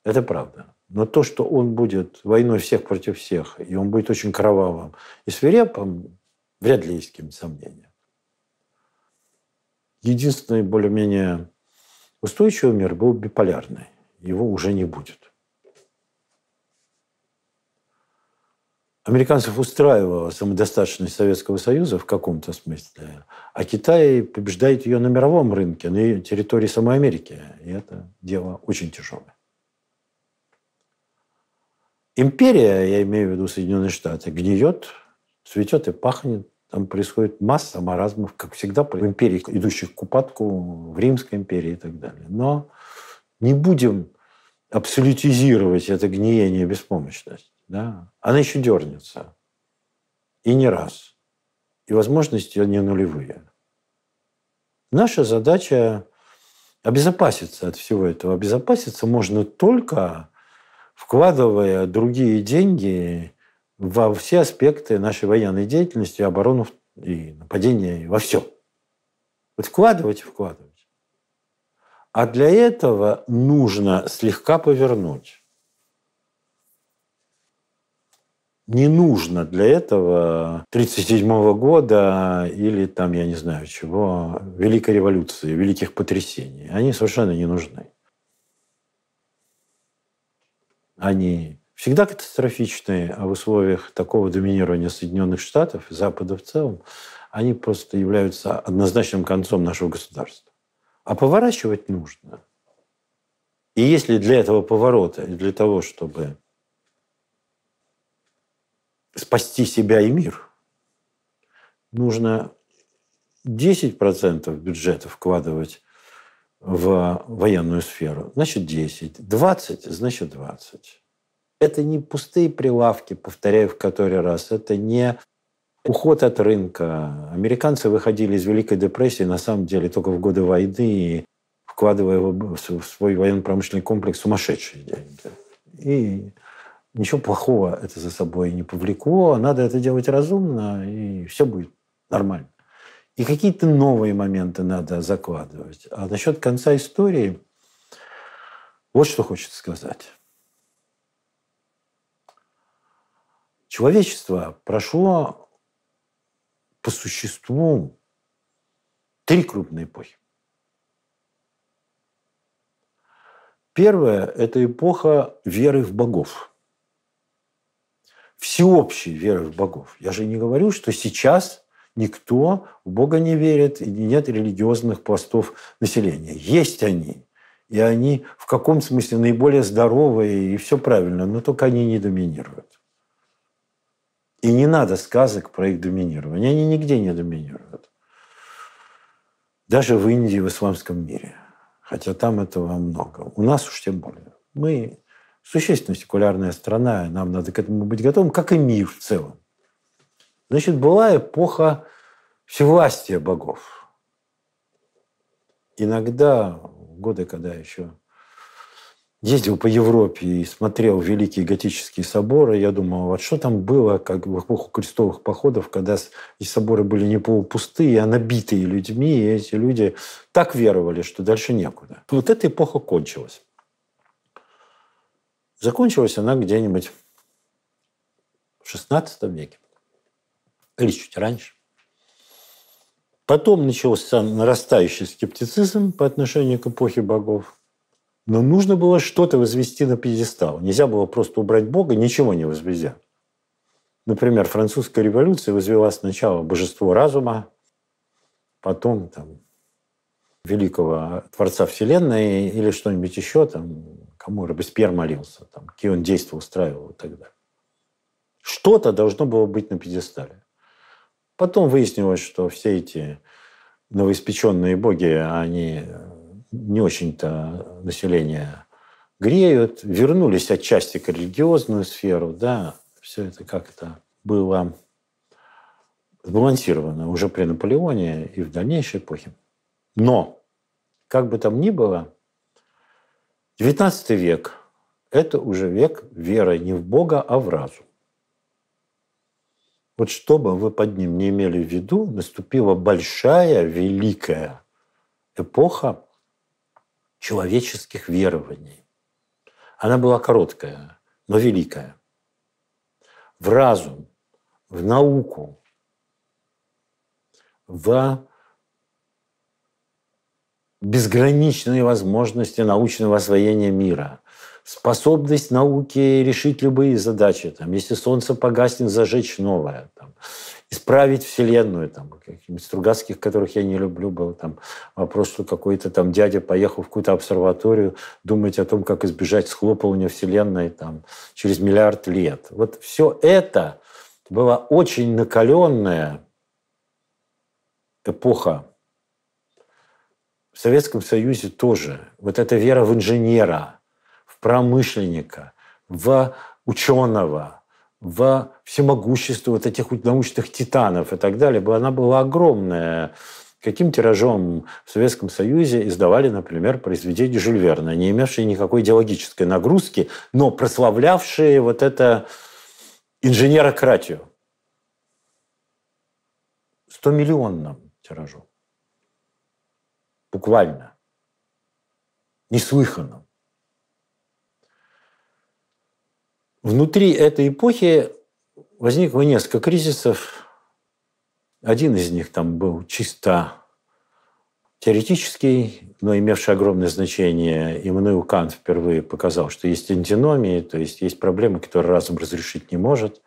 Это правда. Но то, что он будет войной всех против всех, и он будет очень кровавым и свирепым, вряд ли есть какие-нибудь сомнения. Единственный более-менее устойчивый мир был биполярный. Его уже не будет. Американцев устраивала самодостаточность Советского Союза в каком-то смысле, а Китай побеждает ее на мировом рынке, на территории самой Америки. И это дело очень тяжелое. Империя, я имею в виду Соединенные Штаты, гниет, цветет и пахнет. Там происходит масса маразмов, как всегда, в империи, идущих к упадку, в Римской империи и так далее. Но не будем абсолютизировать это гниение беспомощность да, она еще дернется. И не раз. И возможности не нулевые. Наша задача обезопаситься от всего этого. Обезопаситься можно только вкладывая другие деньги во все аспекты нашей военной деятельности, оборону и нападения, и во все. Вот вкладывать и вкладывать. А для этого нужно слегка повернуть. не нужно для этого 1937 года или там, я не знаю чего, Великой революции, великих потрясений. Они совершенно не нужны. Они всегда катастрофичные, а в условиях такого доминирования Соединенных Штатов и Запада в целом, они просто являются однозначным концом нашего государства. А поворачивать нужно. И если для этого поворота, для того, чтобы спасти себя и мир. Нужно 10% бюджета вкладывать в военную сферу, значит 10. 20, значит 20. Это не пустые прилавки, повторяю в который раз. Это не уход от рынка. Американцы выходили из Великой депрессии, на самом деле, только в годы войны, вкладывая в свой военно-промышленный комплекс сумасшедшие деньги. И ничего плохого это за собой не повлекло. Надо это делать разумно, и все будет нормально. И какие-то новые моменты надо закладывать. А насчет конца истории, вот что хочется сказать. Человечество прошло по существу три крупные эпохи. Первая – это эпоха веры в богов – всеобщей веры в богов. Я же не говорю, что сейчас никто в Бога не верит, и нет религиозных пластов населения. Есть они, и они в каком смысле наиболее здоровые, и все правильно, но только они не доминируют. И не надо сказок про их доминирование. Они нигде не доминируют. Даже в Индии, в исламском мире. Хотя там этого много. У нас уж тем более. Мы существенно секулярная страна, нам надо к этому быть готовым, как и мир в целом. Значит, была эпоха всевластия богов. Иногда, в годы, когда еще ездил по Европе и смотрел великие готические соборы, я думал, вот что там было как в эпоху крестовых походов, когда и соборы были не полупустые, а набитые людьми, и эти люди так веровали, что дальше некуда. Вот эта эпоха кончилась. Закончилась она где-нибудь в XVI веке или чуть раньше. Потом начался нарастающий скептицизм по отношению к эпохе богов. Но нужно было что-то возвести на пьедестал. Нельзя было просто убрать Бога, ничего не возвезя. Например, французская революция возвела сначала божество разума, потом там, великого Творца Вселенной или что-нибудь еще, там, кому Робеспьер молился, там, какие он действия устраивал и так далее. Что-то должно было быть на пьедестале. Потом выяснилось, что все эти новоиспеченные боги, они э, не очень-то население греют, вернулись отчасти к религиозную сферу, да, все это как-то было сбалансировано уже при Наполеоне и в дальнейшей эпохе. Но, как бы там ни было, XIX век – это уже век веры не в Бога, а в разум. Вот что бы вы под ним не имели в виду, наступила большая, великая эпоха человеческих верований. Она была короткая, но великая. В разум, в науку, в безграничные возможности научного освоения мира, способность науки решить любые задачи. Там, если солнце погаснет, зажечь новое. Там, исправить Вселенную. Там, каких-нибудь Стругацких, которых я не люблю, был там вопрос, что какой-то там дядя поехал в какую-то обсерваторию думать о том, как избежать схлопывания Вселенной там, через миллиард лет. Вот все это была очень накаленная эпоха в Советском Союзе тоже вот эта вера в инженера, в промышленника, в ученого, в всемогущество вот этих научных титанов и так далее, она была огромная. Каким тиражом в Советском Союзе издавали, например, произведения Жюль Верна, не имевшие никакой идеологической нагрузки, но прославлявшие вот это инженерократию? сто миллионным тиражом буквально, неслыханном. Внутри этой эпохи возникло несколько кризисов. Один из них там был чисто теоретический, но имевший огромное значение. Иммануил Кант впервые показал, что есть антиномии, то есть есть проблемы, которые разум разрешить не может.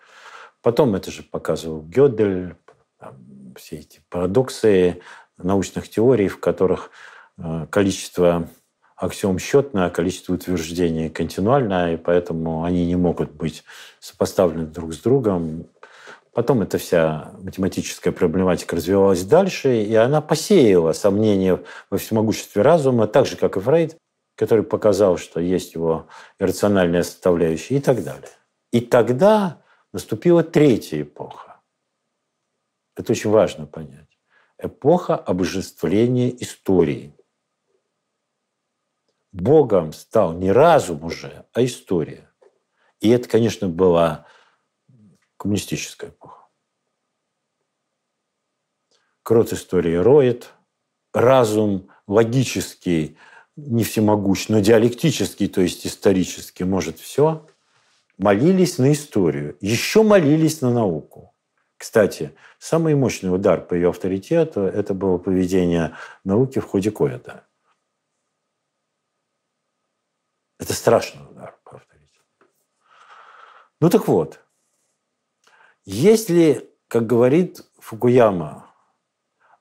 Потом это же показывал Гёдель, там, все эти парадоксы, научных теорий, в которых э, количество аксиом счетное, а количество утверждений континуальное, и поэтому они не могут быть сопоставлены друг с другом. Потом эта вся математическая проблематика развивалась дальше, и она посеяла сомнения во всемогуществе разума, так же, как и Фрейд, который показал, что есть его иррациональная составляющая и так далее. И тогда наступила третья эпоха. Это очень важно понять эпоха обожествления истории. Богом стал не разум уже, а история. И это, конечно, была коммунистическая эпоха. Крот истории роет, разум логический, не всемогущ, но диалектический, то есть исторический, может все, молились на историю, еще молились на науку – кстати, самый мощный удар по ее авторитету – это было поведение науки в ходе КОЭТа. Это страшный удар по авторитету. Ну так вот, если, как говорит Фукуяма,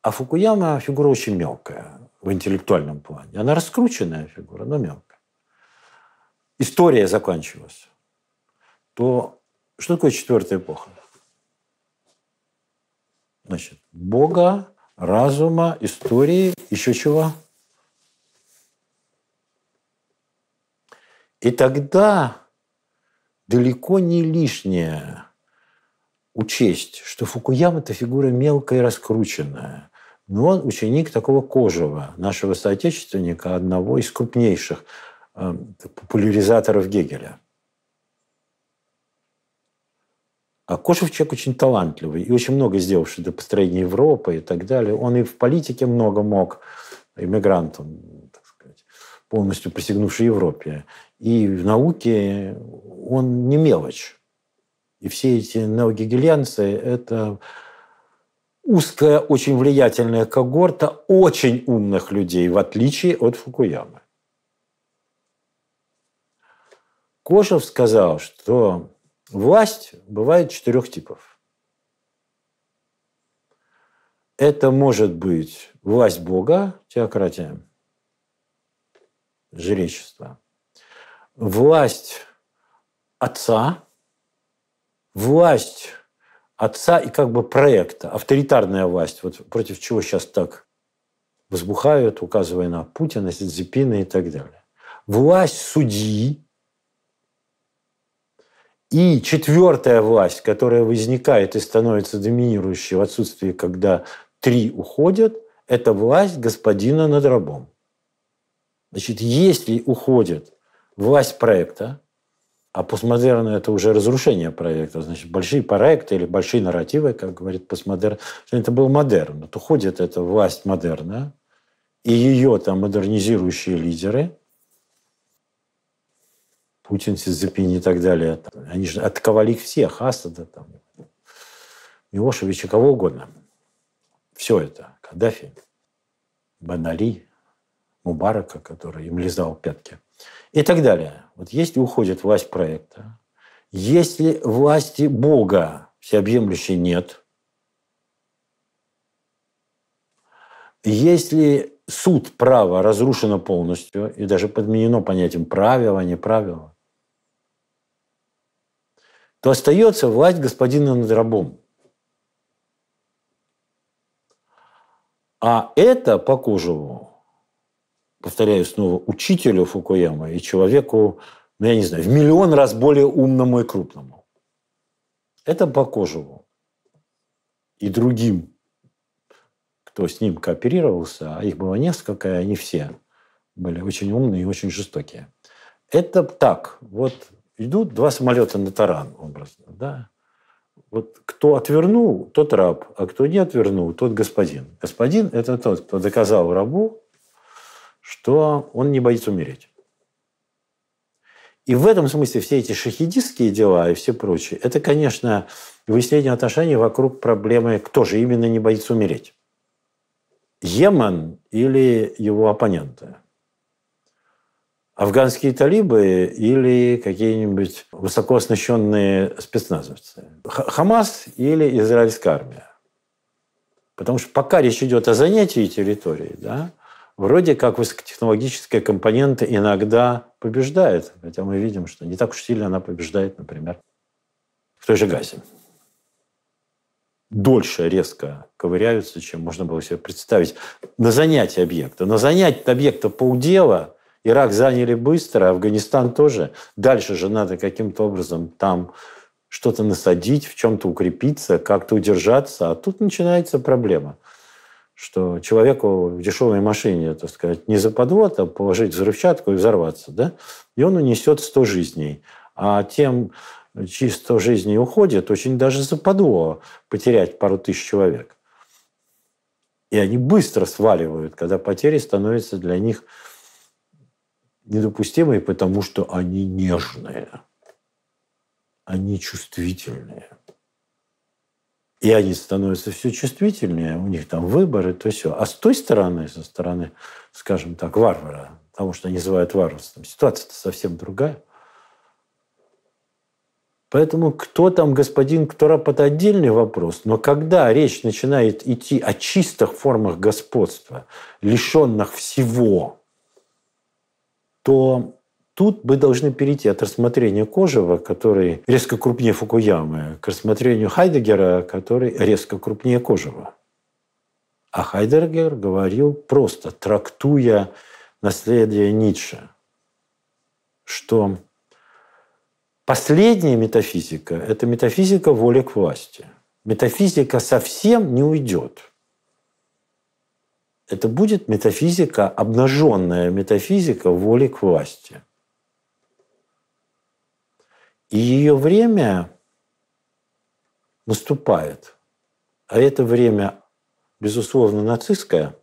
а Фукуяма фигура очень мелкая в интеллектуальном плане. Она раскрученная фигура, но мелкая. История заканчивалась. То что такое четвертая эпоха? Значит, Бога, разума, истории, еще чего? И тогда далеко не лишнее учесть, что Фукуяма – это фигура мелкая и раскрученная. Но он ученик такого Кожева, нашего соотечественника, одного из крупнейших э, популяризаторов Гегеля – А Кошев человек очень талантливый и очень много сделавший для построения Европы и так далее. Он и в политике много мог, иммигрант он, так сказать, полностью присягнувший Европе. И в науке он не мелочь. И все эти неогегельянцы – это узкая, очень влиятельная когорта очень умных людей, в отличие от Фукуямы. Кошев сказал, что Власть бывает четырех типов. Это может быть власть Бога, теократия, жречество, власть отца, власть отца и как бы проекта, авторитарная власть, вот против чего сейчас так взбухают, указывая на Путина, Сидзипина и так далее. Власть судьи, и четвертая власть, которая возникает и становится доминирующей в отсутствии, когда три уходят, это власть господина над рабом. Значит, если уходит власть проекта, а постмодерн – это уже разрушение проекта. Значит, большие проекты или большие нарративы, как говорит постмодерн, это был модерн. Вот уходит эта власть модерна и ее там модернизирующие лидеры – Путин, Сизепин и так далее. Они же отковали их всех, Асада, там, Милошевича, кого угодно. Все это. Каддафи, Банали, Мубарака, который им лизал пятки. И так далее. Вот если уходит власть проекта, если власти Бога всеобъемлющей нет, если суд права разрушено полностью и даже подменено понятием правила, не правила, то остается власть господина над рабом. А это по Кожеву, повторяю снова, учителю Фукуяма и человеку, ну, я не знаю, в миллион раз более умному и крупному. Это по Кожеву и другим, кто с ним кооперировался, а их было несколько, и они все были очень умные и очень жестокие. Это так, вот идут два самолета на таран, образно, да? Вот кто отвернул, тот раб, а кто не отвернул, тот господин. Господин – это тот, кто доказал рабу, что он не боится умереть. И в этом смысле все эти шахидистские дела и все прочие – это, конечно, выяснение отношений вокруг проблемы, кто же именно не боится умереть. Йемен или его оппоненты – афганские талибы или какие-нибудь высоко оснащенные спецназовцы. Хамас или израильская армия. Потому что пока речь идет о занятии территории, да, вроде как высокотехнологическая компонента иногда побеждает. Хотя мы видим, что не так уж сильно она побеждает, например, в той же Газе. Дольше резко ковыряются, чем можно было себе представить. На занятие объекта. На занятие объекта полдела – Ирак заняли быстро, Афганистан тоже. Дальше же надо каким-то образом там что-то насадить, в чем-то укрепиться, как-то удержаться. А тут начинается проблема, что человеку в дешевой машине, так сказать, не за подвод, а положить взрывчатку и взорваться, да? И он унесет 100 жизней. А тем, чьи 100 жизней уходят, очень даже за западло потерять пару тысяч человек. И они быстро сваливают, когда потери становятся для них недопустимые, потому что они нежные, они чувствительные. И они становятся все чувствительнее, у них там выборы, то все. А с той стороны, со стороны, скажем так, варвара, потому что они называют варварством, ситуация-то совсем другая. Поэтому кто там господин, кто рапот – отдельный вопрос. Но когда речь начинает идти о чистых формах господства, лишенных всего – то тут мы должны перейти от рассмотрения Кожева, который резко крупнее Фукуямы, к рассмотрению Хайдегера, который резко крупнее Кожева. А Хайдегер говорил просто, трактуя наследие Ницше, что последняя метафизика – это метафизика воли к власти. Метафизика совсем не уйдет – это будет метафизика, обнаженная метафизика воли к власти. И ее время наступает. А это время, безусловно, нацистское.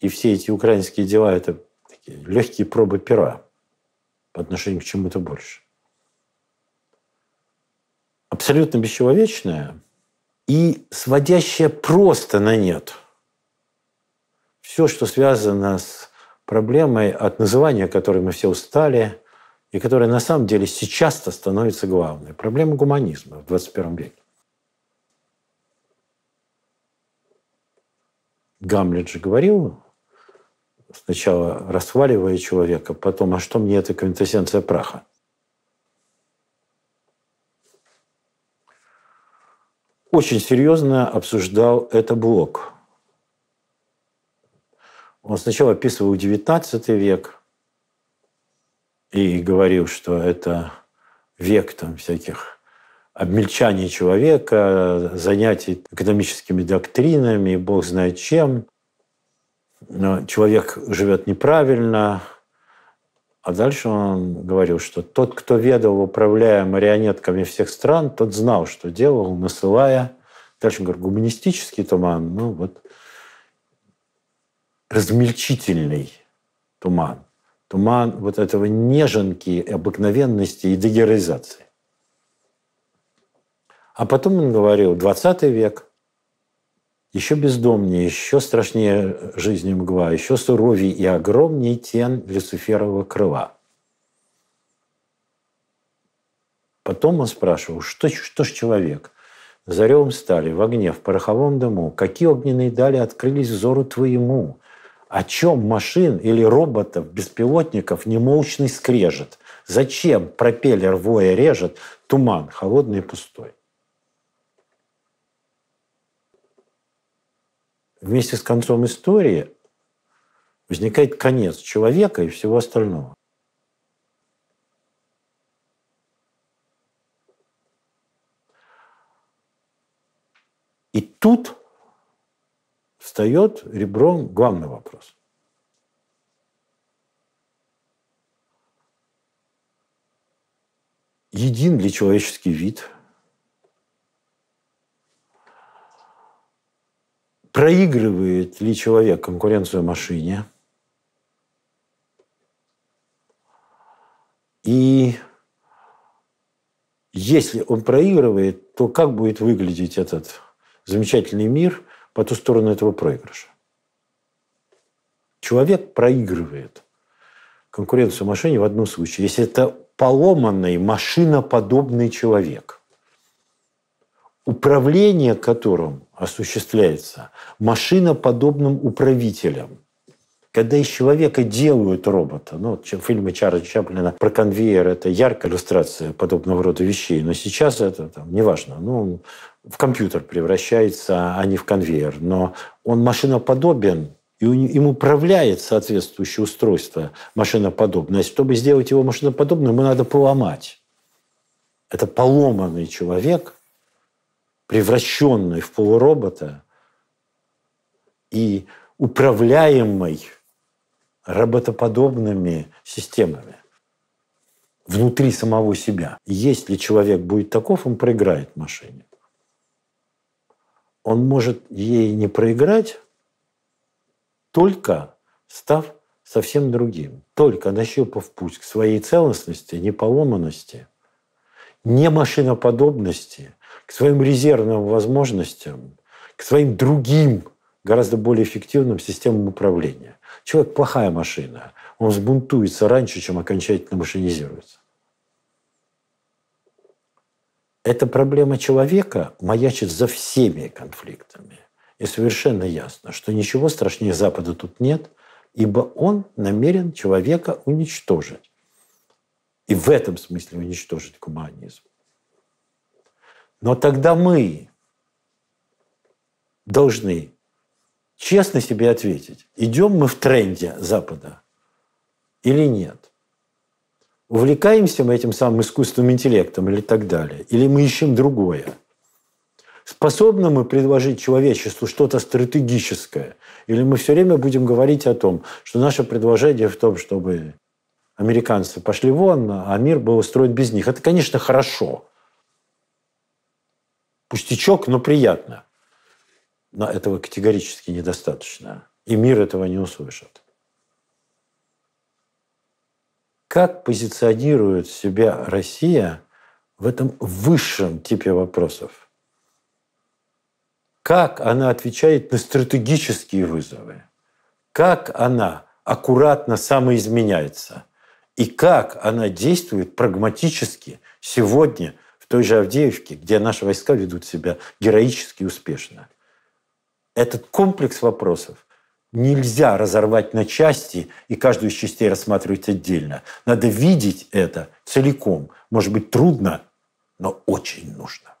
И все эти украинские дела – это такие легкие пробы пера по отношению к чему-то больше. Абсолютно бесчеловечное и сводящее просто на нет – все, что связано с проблемой от называния, которой мы все устали, и которая на самом деле сейчас-то становится главной. Проблема гуманизма в 21 веке. Гамлет же говорил, сначала расваливая человека, потом, а что мне эта квинтэссенция праха? Очень серьезно обсуждал это Блок – он сначала описывал XIX век и говорил, что это век там всяких обмельчаний человека, занятий экономическими доктринами, бог знает чем. Человек живет неправильно. А дальше он говорил, что тот, кто ведал, управляя марионетками всех стран, тот знал, что делал, насылая. Дальше он говорит, гуманистический туман. Ну вот размельчительный туман. Туман вот этого неженки, обыкновенности и дегероизации. А потом он говорил, 20 век, еще бездомнее, еще страшнее жизни мгла, еще суровее и огромнее тен Люциферова крыла. Потом он спрашивал, что, что ж человек? В заревом стали, в огне, в пороховом дому, какие огненные дали открылись взору твоему? О чем машин или роботов, беспилотников немолчный скрежет? Зачем пропеллер воя режет, туман холодный и пустой? Вместе с концом истории возникает конец человека и всего остального. И тут встает ребром главный вопрос. Един ли человеческий вид? Проигрывает ли человек конкуренцию машине? И если он проигрывает, то как будет выглядеть этот замечательный мир, по ту сторону этого проигрыша. Человек проигрывает конкуренцию машине в одном случае, если это поломанный машиноподобный человек, управление которым осуществляется машиноподобным управителем – когда из человека делают робота, ну, фильмы Чарльза Чаплина про конвейер – это яркая иллюстрация подобного рода вещей, но сейчас это там, неважно, ну, в компьютер превращается, а не в конвейер. Но он машиноподобен, и им управляет соответствующее устройство машиноподобное. Чтобы сделать его машиноподобным, ему надо поломать. Это поломанный человек, превращенный в полуробота и управляемый работоподобными системами внутри самого себя. Если человек будет таков, он проиграет машине. Он может ей не проиграть, только став совсем другим, только нащупав путь к своей целостности, неполоманности, не машиноподобности, к своим резервным возможностям, к своим другим, гораздо более эффективным системам управления. Человек плохая машина. Он сбунтуется раньше, чем окончательно машинизируется. Эта проблема человека маячит за всеми конфликтами. И совершенно ясно, что ничего страшнее Запада тут нет, ибо он намерен человека уничтожить. И в этом смысле уничтожить гуманизм. Но тогда мы должны честно себе ответить, идем мы в тренде Запада или нет? Увлекаемся мы этим самым искусственным интеллектом или так далее? Или мы ищем другое? Способны мы предложить человечеству что-то стратегическое? Или мы все время будем говорить о том, что наше предложение в том, чтобы американцы пошли вон, а мир был устроен без них? Это, конечно, хорошо. Пустячок, но приятно. Но этого категорически недостаточно. И мир этого не услышит. Как позиционирует себя Россия в этом высшем типе вопросов? Как она отвечает на стратегические вызовы? Как она аккуратно самоизменяется? И как она действует прагматически сегодня в той же Авдеевке, где наши войска ведут себя героически успешно? этот комплекс вопросов нельзя разорвать на части и каждую из частей рассматривать отдельно. Надо видеть это целиком. Может быть, трудно, но очень нужно.